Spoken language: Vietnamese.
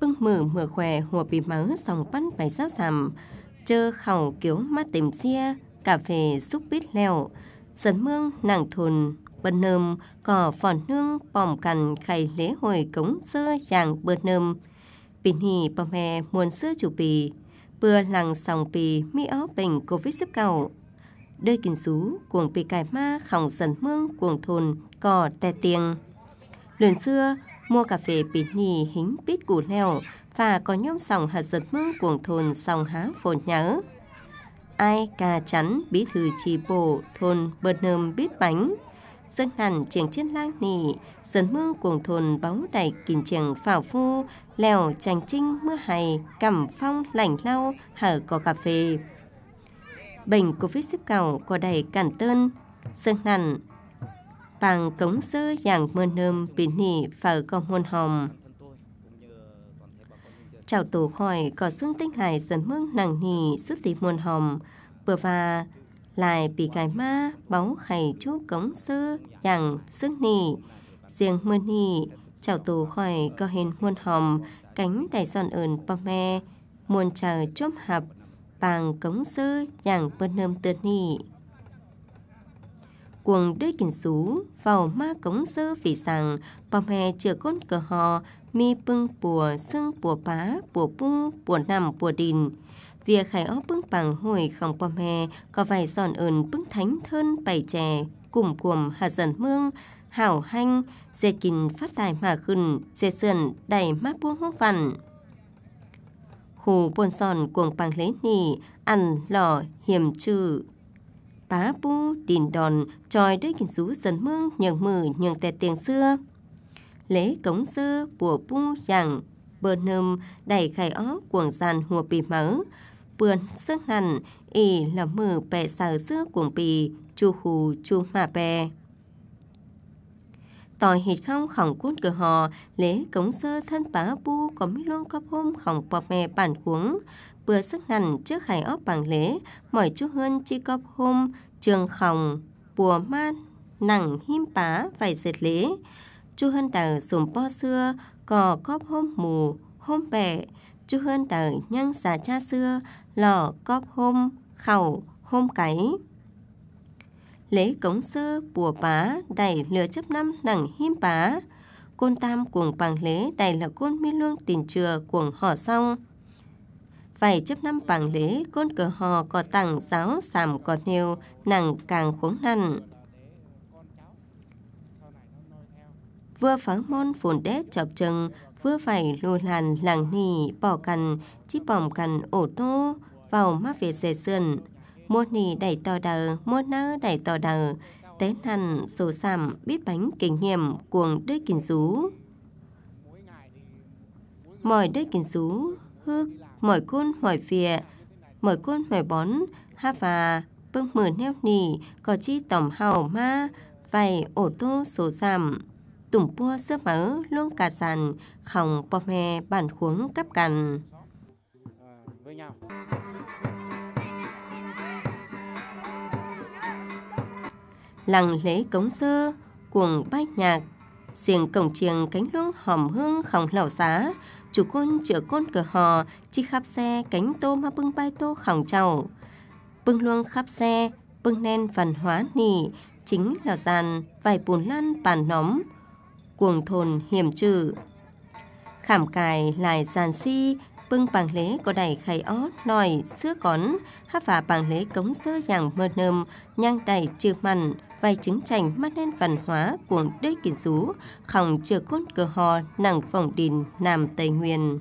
bưng mở mở khỏe hùa bì máu sòng bắn bài giáo sầm chơ khẩu kiếu mắt tìm xia, cà phê xúc bít leo, dần mương nàng thùn, bần nơm, cỏ phòn nương, bòm cằn khay lễ hồi cống sơ chàng bơ nơm. Bình hì bòm hè muôn xưa chủ bì, bừa làng sòng bì mi áo bình covid xếp cầu. Đơi kinh rú, cuồng bì cải ma khỏng dần mương cuồng thùn, cỏ tè tiền. Lần xưa, mua cà phê bít nhì hính bít củ leo và có nhóm sòng hạt giật mương cuồng thôn sòng há phồn nhớ. Ai cà chắn bí thư trì bộ thôn bờ nơm bít bánh. Dân hẳn trường trên lang nì, dân mương cuồng thôn báu đầy kìn trường phảo phu, lèo chành trinh mưa hay, cẩm phong lành lau, hở có cà phê. Bệnh Covid-19 có đầy cản tơn, dân hẳn bằng cống sơ dạng mơ nơm bình nỉ phở gò muôn hồng. Chào tổ khỏi có xương tinh hải dần mức nặng nỉ xuất tí muôn hồng, bờ và lại bị cái ma báu khải chú cống sơ dạng xương nỉ, riêng mơ nỉ, chào tổ khỏi có hình muôn hồng, cánh đại giòn ơn bò me, muôn chờ chốm hập, bằng cống sơ dạng bơ nơm tựa nỉ cuồng đưa kỳnh sú vào ma cống sơ vì rằng bom hè chữa côn cờ hò mi bưng bùa xương bùa bá bùa bu bùa nằm bùa đình việc khai ó bưng bằng hồi không bom hè có vài giòn ơn bưng thánh thân bảy chè cùng cuồm hà dần mương hảo hanh dệt kình phát tài mà khừng dệt sườn đầy mát buông hốc vằn khu buôn sòn cuồng bằng lấy nỉ ăn lò hiểm trừ bá bu đình đòn tròi đôi kinh sú dần mương nhường mử nhường tẹt tiền xưa lễ cống sơ bùa bu rằng bờ nơm đẩy khai ó cuồng giàn hùa bì mở bườn sức nằn ỉ là mử bè sờ xưa cuồng bì chu hù chu mà bè tòi hít không khổng cuốn cửa họ lễ cống sơ thân bá bu có mi luôn cấp hôm khổng bọc mè bản cuống bữa sức nằn trước khải ốc bằng lễ mỏi chú hơn chi cấp hôm trường khổng bùa man nặng him bá vải dệt lễ chú hơn tờ sùm po xưa cò cóp hôm mù hôm bẻ chú hơn tờ nhân xà cha xưa lò cóp hôm khẩu hôm cái lễ cống sơ bùa bá đầy lửa chấp năm nẳng him bá côn tam cuồng bằng lễ đầy là côn mi lương tiền chừa cuồng họ xong phải chấp năm bằng lễ côn cờ hò cò tặng giáo sàm cò nhiều nàng càng khốn nằn vừa phán môn phồn đét chọc chừng vừa phải lù làn làng nì bỏ cằn chi bỏng cằn ổ tô vào mắt về dề sườn mua nì đẩy tờ đờ, mua nơ đẩy tờ đờ, té nằn, sổ sảm, biết bánh kinh nghiệm, cuồng đôi kinh rú. Mọi đôi kinh rú, hước, mọi côn mọi phìa, mọi côn mọi bón, ha và, bưng mửa neo nì, có chi tổng hào ma, vầy ổ tô sổ sảm tủng pua sơ mỡ luôn cả sàn khòng bò mè bản khuống cắp cằn ờ, với nhau làng lễ cống sơ, cuồng bách nhạc, xiềng cổng chiềng cánh luông hòm hương khòng lẩu xá chủ côn chữa côn cửa hò, chi khắp xe cánh tô ma bưng bay tô khòng chầu. Bưng luông khắp xe, bưng nen văn hóa nỉ, chính là dàn vài bùn lăn bàn nóm cuồng thồn hiểm trừ. Khảm cài lại dàn si, bưng bàn lế có đầy khay ót nòi xưa cón hát và bàn lế cống sơ dạng mơ nơm nhang đầy trừ mặn vài chứng chành mắt nên văn hóa của đế kiến rú khòng chừa côn cờ hò nặng phòng đình nam tây nguyên